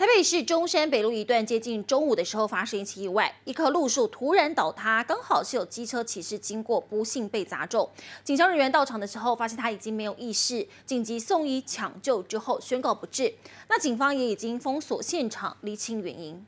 台北市中山北路一段接近中午的时候，发生一起意外，一棵路树突然倒塌，刚好是有机车骑士经过，不幸被砸中。警消人员到场的时候，发现他已经没有意识，紧急送医抢救之后宣告不治。那警方也已经封锁现场，厘清原因。